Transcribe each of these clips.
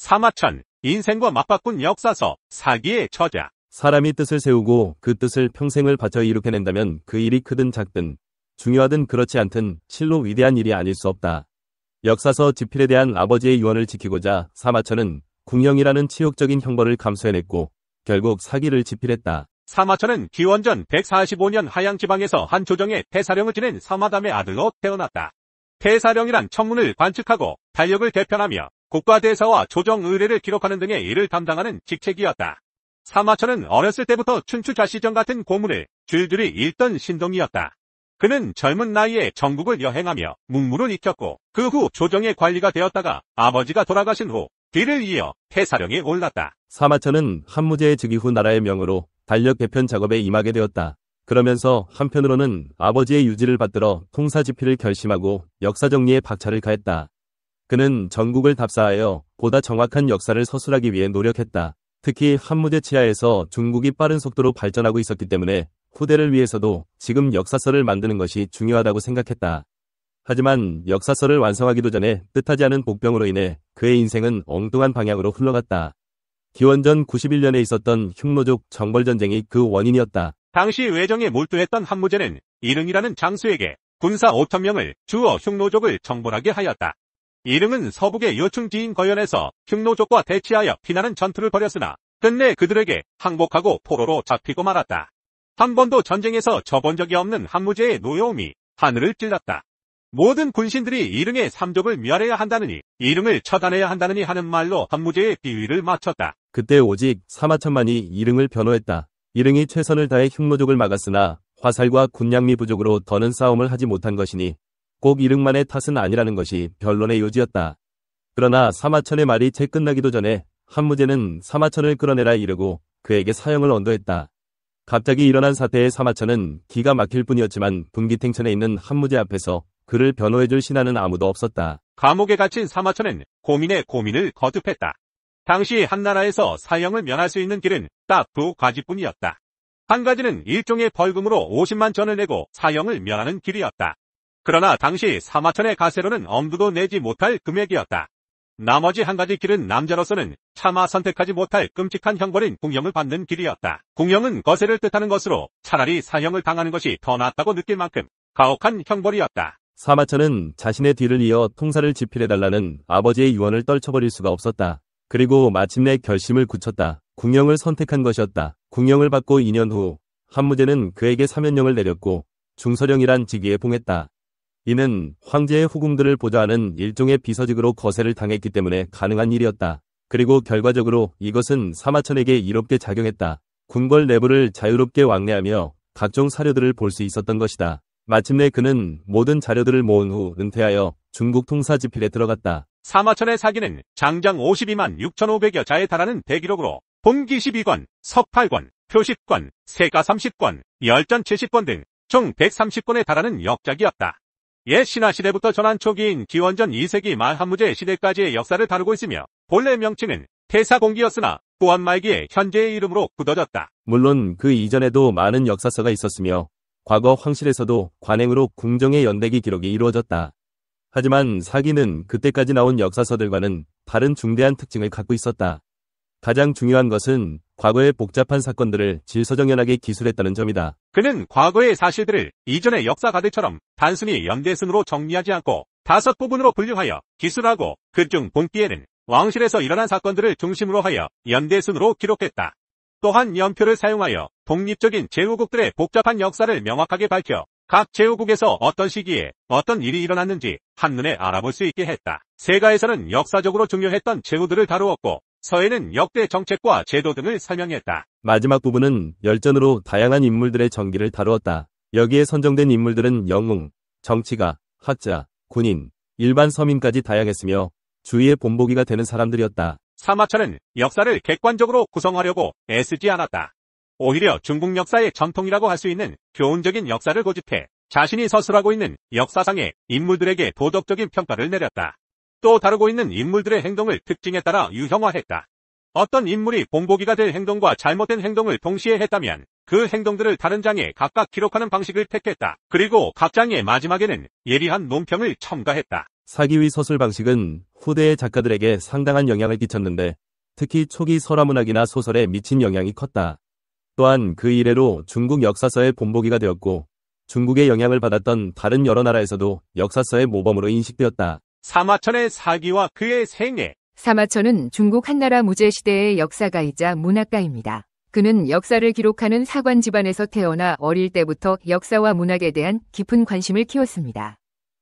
사마천, 인생과 맞바꾼 역사서, 사기의 저자. 사람이 뜻을 세우고 그 뜻을 평생을 바쳐 이룩해낸다면 그 일이 크든 작든 중요하든 그렇지 않든 실로 위대한 일이 아닐 수 없다. 역사서 지필에 대한 아버지의 유언을 지키고자 사마천은 궁영이라는 치욕적인 형벌을 감수해냈고 결국 사기를 지필했다. 사마천은 기원전 145년 하양 지방에서 한 조정의 태사령을 지낸 사마담의 아들로 태어났다. 태사령이란 천문을 관측하고 달력을 개편하며 국가대사와 조정 의례를 기록하는 등의 일을 담당하는 직책이었다. 사마천은 어렸을 때부터 춘추자 시정 같은 고문을 줄줄이 읽던 신동이었다. 그는 젊은 나이에 전국을 여행하며 문물을 익혔고 그 후 조정의 관리가 되었다가 아버지가 돌아가신 후 뒤를 이어 태사령에 올랐다. 사마천은 한무제의 즉위 후 나라의 명으로 달력 개편 작업에 임하게 되었다. 그러면서 한편으로는 아버지의 유지를 받들어 통사지필을 결심하고 역사 정리에 박차를 가했다. 그는 전국을 답사하여 보다 정확한 역사를 서술하기 위해 노력했다. 특히 한무제 치하에서 중국이 빠른 속도로 발전하고 있었기 때문에 후대를 위해서도 지금 역사서를 만드는 것이 중요하다고 생각했다. 하지만 역사서를 완성하기도 전에 뜻하지 않은 복병으로 인해 그의 인생은 엉뚱한 방향으로 흘러갔다. 기원전 91년에 있었던 흉노족 정벌전쟁이 그 원인이었다. 당시 외정에 몰두했던 한무제는 이릉이라는 장수에게 군사 5천명을 주어 흉노족을 정벌하게 하였다. 이릉은 서북의 요충지인 거연에서 흉노족과 대치하여 피나는 전투를 벌였으나 끝내 그들에게 항복하고 포로로 잡히고 말았다. 한 번도 전쟁에서 져본 적이 없는 한무제의 노여움이 하늘을 찔렀다. 모든 군신들이 이릉의 삼족을 멸해야 한다느니 이릉을 처단해야 한다느니 하는 말로 한무제의 비위를 맞췄다. 그때 오직 사마천만이 이릉을 변호했다. 이릉이 최선을 다해 흉노족을 막았으나 화살과 군량미 부족으로 더는 싸움을 하지 못한 것이니 꼭이륙만의 탓은 아니라는 것이 변론의 요지였다. 그러나 사마천의 말이 채 끝나기도 전에 한무제는 사마천을 끌어내라 이르고 그에게 사형을 언도했다. 갑자기 일어난 사태에 사마천은 기가 막힐 뿐이었지만 분기탱천에 있는 한무제 앞에서 그를 변호해줄 신하는 아무도 없었다. 감옥에 갇힌 사마천은 고민에 고민을 거듭했다. 당시 한나라에서 사형을 면할 수 있는 길은 딱 두 가지뿐이었다. 한 가지는 일종의 벌금으로 50만 전을 내고 사형을 면하는 길이었다. 그러나 당시 사마천의 가세로는 엄두도 내지 못할 금액이었다. 나머지 한 가지 길은 남자로서는 차마 선택하지 못할 끔찍한 형벌인 공형을 받는 길이었다. 공형은 거세를 뜻하는 것으로 차라리 사형을 당하는 것이 더 낫다고 느낄 만큼 가혹한 형벌이었다. 사마천은 자신의 뒤를 이어 통사를 집필해달라는 아버지의 유언을 떨쳐버릴 수가 없었다. 그리고 마침내 결심을 굳혔다. 궁형을 선택한 것이었다. 궁형을 받고 2년 후 한무제는 그에게 사면령을 내렸고 중서령이란 직위에 봉했다. 이는 황제의 후궁들을 보좌하는 일종의 비서직으로 거세를 당했기 때문에 가능한 일이었다. 그리고 결과적으로 이것은 사마천에게 이롭게 작용했다. 궁궐 내부를 자유롭게 왕래하며 각종 사료들을 볼 수 있었던 것이다. 마침내 그는 모든 자료들을 모은 후 은퇴하여 중국 통사 지필에 들어갔다. 사마천의 사기는 장장 52만 6,500여 자에 달하는 대기록으로 봉기 12권, 석팔권 표식권, 세가 30권, 열전 70권 등 총 130권에 달하는 역작이었다. 옛 예, 신화시대부터 전환 초기인 기원전 2세기 말 한무제 시대까지의 역사를 다루고 있으며 본래 명칭은 태사공기였으나 또한 말기에 현재의 이름으로 굳어졌다. 물론 그 이전에도 많은 역사서가 있었으며 과거 황실에서도 관행으로 궁정의 연대기 기록이 이루어졌다. 하지만 사기는 그때까지 나온 역사서들과는 다른 중대한 특징을 갖고 있었다. 가장 중요한 것은 과거의 복잡한 사건들을 질서정연하게 기술했다는 점이다. 그는 과거의 사실들을 이전의 역사가들처럼 단순히 연대순으로 정리하지 않고 다섯 부분으로 분류하여 기술하고 그 중 본기에는 왕실에서 일어난 사건들을 중심으로 하여 연대순으로 기록했다. 또한 연표를 사용하여 독립적인 제후국들의 복잡한 역사를 명확하게 밝혀 각 제후국에서 어떤 시기에 어떤 일이 일어났는지 한눈에 알아볼 수 있게 했다. 세가에서는 역사적으로 중요했던 제후들을 다루었고 서해는 역대 정책과 제도 등을 설명했다. 마지막 부분은 열전으로 다양한 인물들의 전기를 다루었다. 여기에 선정된 인물들은 영웅, 정치가, 학자, 군인, 일반 서민까지 다양했으며 주위의 본보기가 되는 사람들이었다. 사마천은 역사를 객관적으로 구성하려고 애쓰지 않았다. 오히려 중국 역사의 전통이라고 할 수 있는 교훈적인 역사를 고집해 자신이 서술하고 있는 역사상의 인물들에게 도덕적인 평가를 내렸다. 또 다루고 있는 인물들의 행동을 특징에 따라 유형화했다. 어떤 인물이 본보기가 될 행동과 잘못된 행동을 동시에 했다면 그 행동들을 다른 장에 각각 기록하는 방식을 택했다. 그리고 각 장의 마지막에는 예리한 논평을 첨가했다. 사기위 서술 방식은 후대의 작가들에게 상당한 영향을 끼쳤는데 특히 초기 설화문학이나 소설에 미친 영향이 컸다. 또한 그 이래로 중국 역사서의 본보기가 되었고 중국의 영향을 받았던 다른 여러 나라에서도 역사서의 모범으로 인식되었다. 사마천의 사기와 그의 생애 사마천은 중국 한나라 무제 시대의 역사가이자 문학가입니다. 그는 역사를 기록하는 사관 집안에서 태어나 어릴 때부터 역사와 문학에 대한 깊은 관심을 키웠습니다.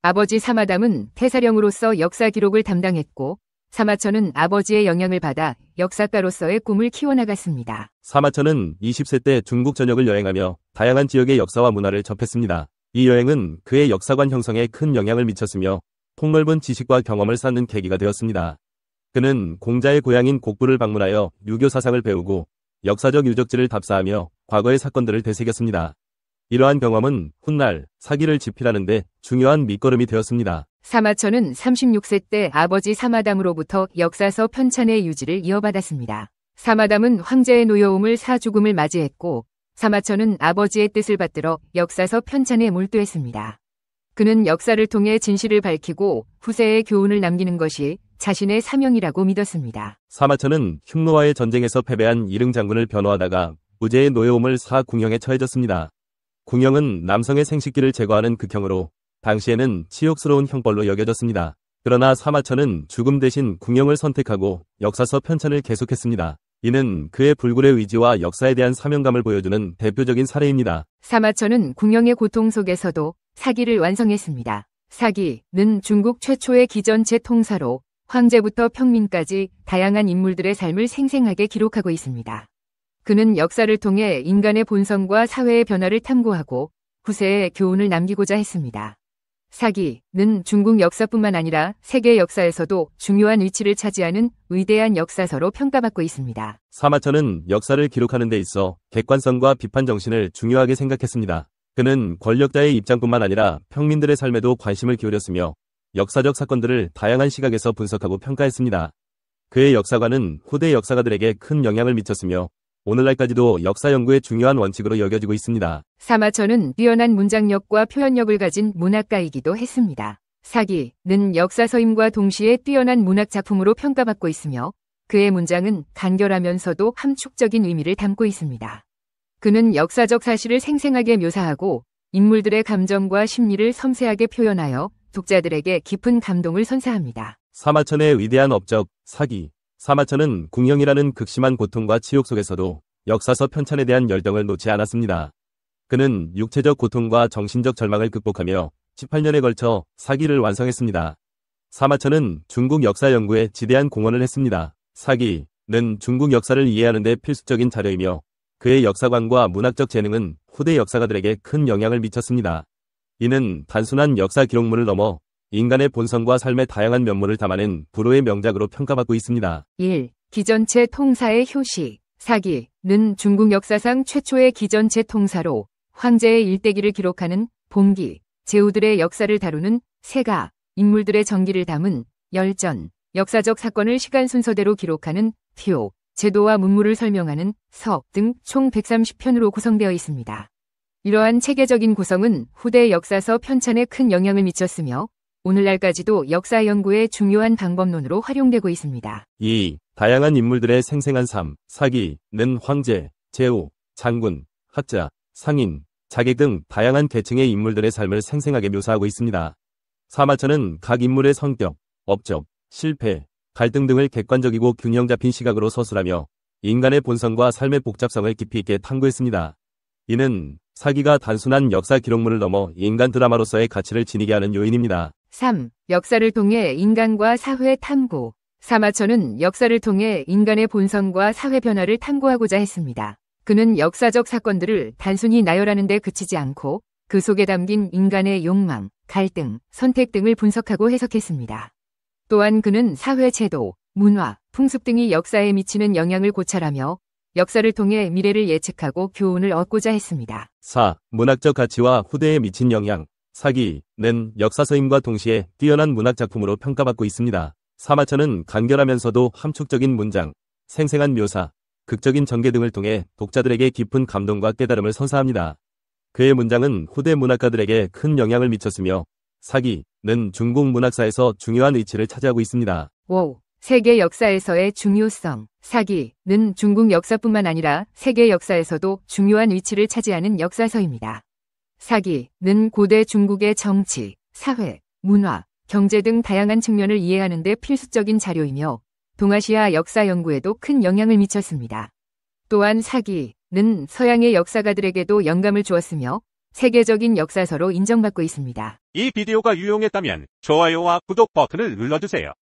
아버지 사마담은 태사령으로서 역사 기록을 담당했고 사마천은 아버지의 영향을 받아 역사가로서의 꿈을 키워나갔습니다. 사마천은 20세 때 중국 전역을 여행하며 다양한 지역의 역사와 문화를 접했습니다. 이 여행은 그의 역사관 형성에 큰 영향을 미쳤으며 폭넓은 지식과 경험을 쌓는 계기가 되었습니다. 그는 공자의 고향인 곡부를 방문하여 유교 사상을 배우고 역사적 유적지를 답사하며 과거의 사건들을 되새겼습니다. 이러한 경험은 훗날 사기를 집필하는데 중요한 밑거름이 되었습니다. 사마천은 36세 때 아버지 사마담으로부터 역사서 편찬의 유지를 이어받았습니다. 사마담은 황제의 노여움을 사죽음을 맞이했고 사마천은 아버지의 뜻을 받들어 역사서 편찬에 몰두했습니다. 그는 역사를 통해 진실을 밝히고 후세에 교훈을 남기는 것이 자신의 사명이라고 믿었습니다. 사마천은 흉노와의 전쟁에서 패배한 이릉 장군을 변호하다가 무죄의 노여움을 사 궁형에 처해졌습니다. 궁형은 남성의 생식기를 제거하는 극형으로 당시에는 치욕스러운 형벌로 여겨졌습니다. 그러나 사마천은 죽음 대신 궁형을 선택하고 역사서 편찬을 계속했습니다. 이는 그의 불굴의 의지와 역사에 대한 사명감을 보여주는 대표적인 사례입니다. 사마천은 궁형의 고통 속에서도 사기를 완성했습니다. 사기는 중국 최초의 기전체 통사로 황제부터 평민까지 다양한 인물들의 삶을 생생하게 기록하고 있습니다. 그는 역사를 통해 인간의 본성과 사회의 변화를 탐구하고 후세에 교훈을 남기고자 했습니다. 사기는 중국 역사뿐만 아니라 세계 역사에서도 중요한 위치를 차지하는 위대한 역사서로 평가받고 있습니다. 사마천은 역사를 기록하는 데 있어 객관성과 비판 정신을 중요하게 생각했습니다. 그는 권력자의 입장뿐만 아니라 평민들의 삶에도 관심을 기울였으며 역사적 사건들을 다양한 시각에서 분석하고 평가했습니다. 그의 역사관은 후대 역사가들에게 큰 영향을 미쳤으며 오늘날까지도 역사 연구의 중요한 원칙으로 여겨지고 있습니다. 사마천은 뛰어난 문장력과 표현력을 가진 문학가이기도 했습니다. 사기는 역사서임과 동시에 뛰어난 문학 작품으로 평가받고 있으며 그의 문장은 간결하면서도 함축적인 의미를 담고 있습니다. 그는 역사적 사실을 생생하게 묘사하고 인물들의 감정과 심리를 섬세하게 표현하여 독자들에게 깊은 감동을 선사합니다. 사마천의 위대한 업적, 사기. 사마천은 궁형이라는 극심한 고통과 치욕 속에서도 역사서 편찬에 대한 열정을 놓지 않았습니다. 그는 육체적 고통과 정신적 절망을 극복하며 18년에 걸쳐 사기를 완성했습니다. 사마천은 중국 역사 연구에 지대한 공헌을 했습니다. 사기는 중국 역사를 이해하는 데 필수적인 자료이며 그의 역사관과 문학적 재능은 후대 역사가들에게 큰 영향을 미쳤습니다. 이는 단순한 역사 기록물을 넘어 인간의 본성과 삶의 다양한 면모를 담아낸 불호의 명작으로 평가받고 있습니다. 1. 기전체 통사의 효시 사기는 중국 역사상 최초의 기전체 통사로 황제의 일대기를 기록하는 봉기, 제후들의 역사를 다루는 세가, 인물들의 전기를 담은 열전, 역사적 사건을 시간 순서대로 기록하는 티 제도와 문물을 설명하는 서업 등총 130편으로 구성되어 있습니다. 이러한 체계적인 구성은 후대 역사서 편찬에 큰 영향을 미쳤으며 오늘날까지도 역사 연구의 중요한 방법론으로 활용되고 있습니다. 2. 다양한 인물들의 생생한 삶, 사기는 황제, 제후, 장군, 학자, 상인, 자객 등 다양한 계층의 인물들의 삶을 생생하게 묘사하고 있습니다. 사마천은 각 인물의 성격, 업적, 실패, 갈등 등을 객관적이고 균형 잡힌 시각으로 서술하며 인간의 본성과 삶의 복잡성을 깊이 있게 탐구했습니다. 이는 사기가 단순한 역사 기록물을 넘어 인간 드라마로서의 가치를 지니게 하는 요인입니다. 3. 역사를 통해 인간과 사회 탐구. 사마천은 역사를 통해 인간의 본성과 사회 변화를 탐구하고자 했습니다. 그는 역사적 사건들을 단순히 나열하는 데 그치지 않고 그 속에 담긴 인간의 욕망, 갈등, 선택 등을 분석하고 해석했습니다. 또한 그는 사회 제도, 문화, 풍습 등이 역사에 미치는 영향을 고찰하며 역사를 통해 미래를 예측하고 교훈을 얻고자 했습니다. 4. 문학적 가치와 후대에 미친 영향 사기는 역사서임과 동시에 뛰어난 문학 작품으로 평가받고 있습니다. 사마천은 간결하면서도 함축적인 문장, 생생한 묘사, 극적인 전개 등을 통해 독자들에게 깊은 감동과 깨달음을 선사합니다. 그의 문장은 후대 문학가들에게 큰 영향을 미쳤으며 사기, 는 중국 문학사에서 중요한 위치를 차지하고 있습니다. 워우. 세계 역사에서의 중요성, 사기는 중국 역사뿐만 아니라 세계 역사에서도 중요한 위치를 차지하는 역사서입니다. 사기는 고대 중국의 정치, 사회, 문화, 경제 등 다양한 측면을 이해하는 데 필수적인 자료이며 동아시아 역사 연구에도 큰 영향을 미쳤습니다. 또한 사기는 서양의 역사가들에게도 영감을 주었으며 세계적인 역사서로 인정받고 있습니다. 이 비디오가 유용했다면 좋아요와 구독 버튼을 눌러주세요.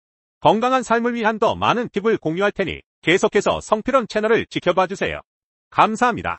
건강한 삶을 위한 더 많은 팁을 공유할 테니 계속해서 성필원 채널을 지켜봐주세요. 감사합니다.